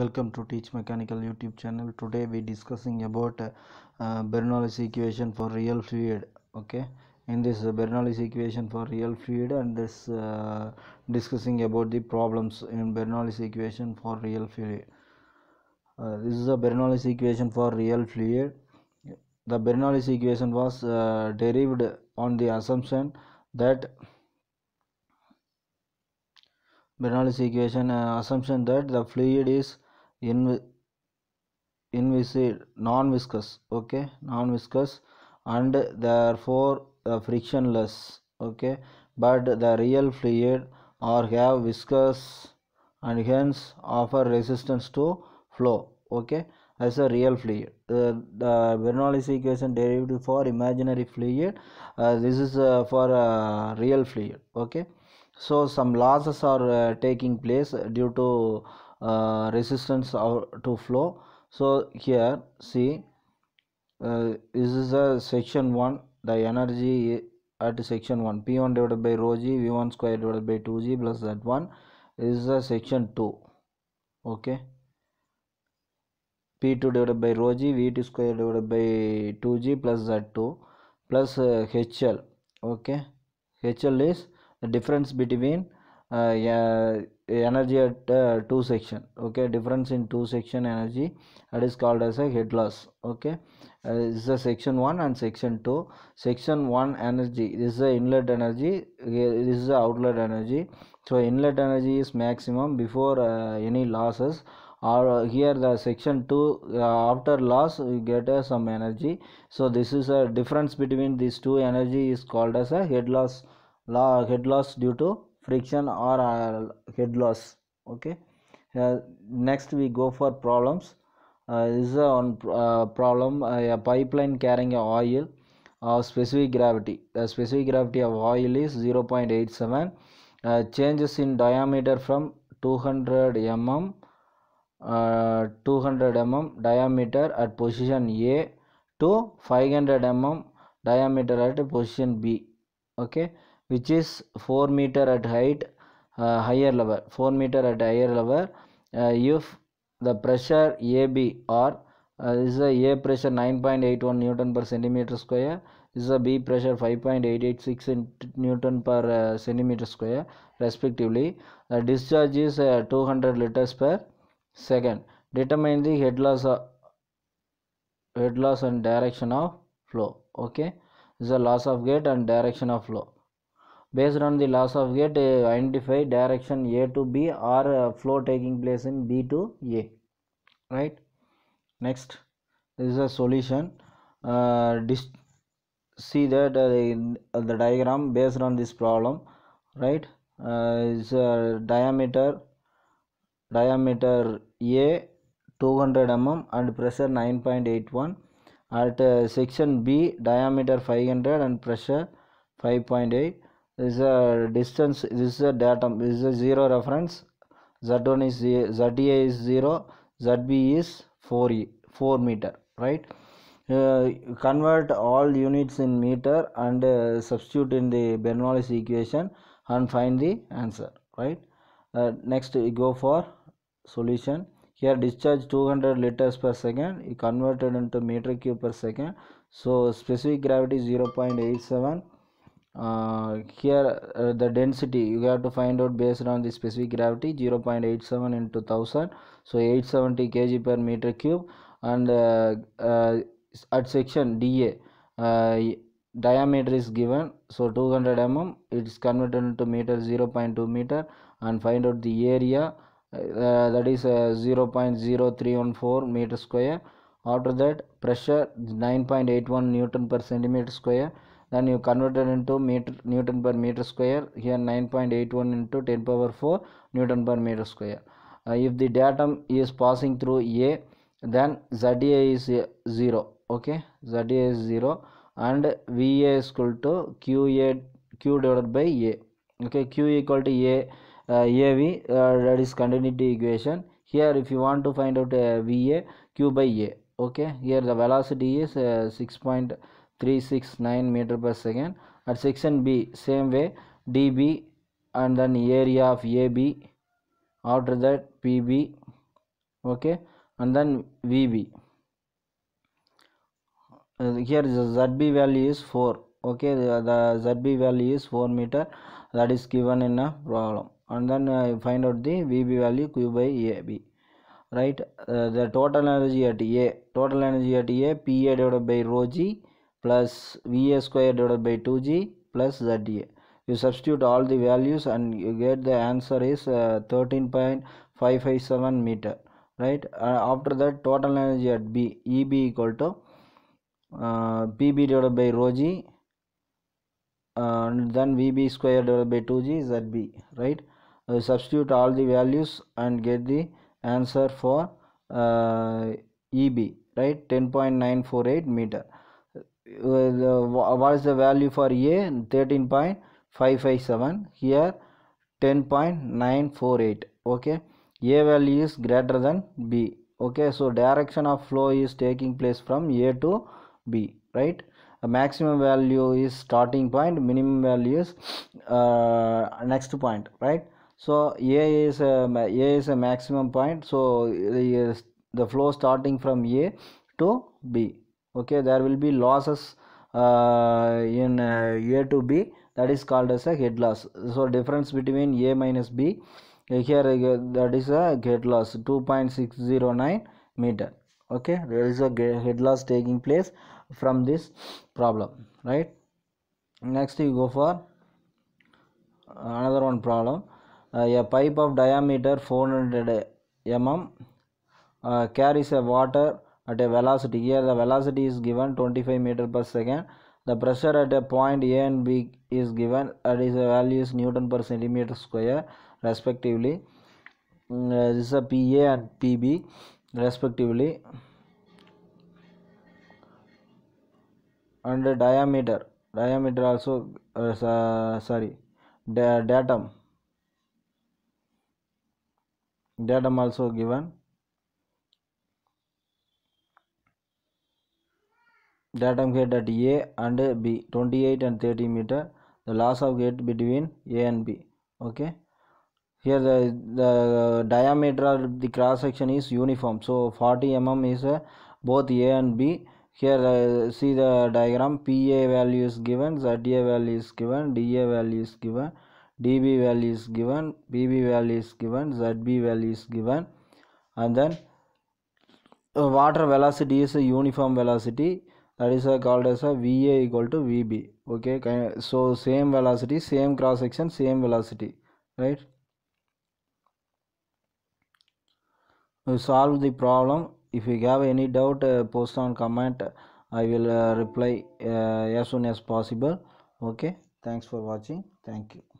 welcome to teach mechanical youtube channel today we discussing about uh, bernoulli's equation for real fluid okay in this uh, bernoulli's equation for real fluid and this uh, discussing about the problems in bernoulli's equation for real fluid uh, this is a bernoulli's equation for real fluid the bernoulli's equation was uh, derived on the assumption that bernoulli's equation assumption that the fluid is inviscid non-viscous okay non-viscous and therefore uh, frictionless okay but the real fluid or have viscous and hence offer resistance to flow okay as a real fluid uh, the bernoulli's equation derived for imaginary fluid uh, this is uh, for uh, real fluid okay so some losses are uh, taking place due to uh, resistance to flow so here see uh, this is a section 1 the energy at section 1 p1 divided by rho g v1 square divided by 2g plus that one this is a section 2 okay p2 divided by rho g, V two square divided by 2g plus z2 plus uh, hl okay hl is the difference between uh, energy at uh, two section okay difference in two section energy that is called as a head loss okay uh, this is a section 1 and section 2 section 1 energy this is the inlet energy this is the outlet energy so inlet energy is maximum before uh, any losses or uh, here the section 2 uh, after loss we get uh, some energy so this is a difference between these two energy is called as a head loss law head loss due to friction or uh, head loss okay uh, next we go for problems uh, this is on uh, problem uh, a pipeline carrying oil of specific gravity the specific gravity of oil is 0.87 uh, changes in diameter from 200 mm 200 mm diameter at position A to 500 mm diameter at position B okay which is 4 meter at height uh, higher level 4 meter at higher level uh, if the pressure AB or uh, is a A pressure 9.81 Newton per centimeter square this is a B pressure 5.886 Newton per uh, centimeter square respectively the discharge is uh, 200 liters per second determine the head loss uh, head loss and direction of flow okay is a loss of gate and direction of flow based on the loss of gate uh, identify direction a to b or uh, flow taking place in b to a right next this is a solution uh, see that uh, uh, the diagram based on this problem right uh, is diameter diameter a 200 mm and pressure 9.81 at uh, section b diameter 500 and pressure 5.8 this is a distance this is a datum this is a zero reference z1 is za is 0 zb is 4e 4 meter right uh, convert all units in meter and uh, substitute in the bernoulli's equation and find the answer right uh, next go for solution here discharge 200 liters per second you converted into meter cube per second so specific gravity 0.87 uh, here uh, the density you have to find out based on the specific gravity 0 0.87 into 1000 so 870 kg per meter cube and uh, uh at section DA uh, diameter is given so 200 mm it's converted into meter 0 0.2 meter and find out the area uh, that is 0 0.0314 meter square after that pressure 9.81 newton per centimeter square then you convert it into meter newton per meter square here 9.81 into 10 power 4 newton per meter square uh, if the datum is passing through a then za is 0 okay za is 0 and va is equal to qa q divided by a okay q equal to a uh, AV uh, that is continuity equation here if you want to find out uh, VA Q by A okay here the velocity is uh, 6.0 369 meter per second at section B same way DB and then area of AB after that PB okay and then VB uh, here the ZB value is 4 okay the, ZB value is 4 meter that is given in a problem and then I find out the VB value Q by AB right uh, the total energy at A total energy at A PA divided by rho G plus VA square divided by 2G plus ZA. You substitute all the values and you get the answer is uh, 13.557 meter. Right. Uh, after that total energy at B, EB equal to uh, PB divided by rho G and then VB square divided by 2G ZB. Right. Uh, substitute all the values and get the answer for uh, EB. Right. 10.948 meter the, uh, what is the value for A 13.557 here 10.948 okay A value is greater than B okay so direction of flow is taking place from A to B right a maximum value is starting point minimum value is uh, next point right so A is a, a is a maximum point so the, the flow starting from A to B okay there will be losses uh, in uh, a to b that is called as a head loss so difference between a minus b uh, here uh, that is a head loss 2.609 meter okay there is a head loss taking place from this problem right next you go for another one problem uh, a pipe of diameter 400 mm uh, carries a water at a velocity here the velocity is given 25 meter per second the pressure at a point a and b is given that is the value is newton per centimeter square respectively mm, uh, this is a pa and pb respectively and the diameter diameter also uh, uh sorry da datum datum also given datum here at A and B 28 and 30 meter the loss of gate between A and B okay here the, the diameter of the cross section is uniform so 40 mm is uh, both A and B here uh, see the diagram PA value is given ZA value is given DA value is given DB value is given PB value is given ZB value is given and then uh, water velocity is a uniform velocity that is uh, called as a uh, VA equal to VB okay so same velocity same cross section same velocity right we solve the problem if you have any doubt uh, post on comment I will uh, reply uh, as soon as possible okay thanks for watching thank you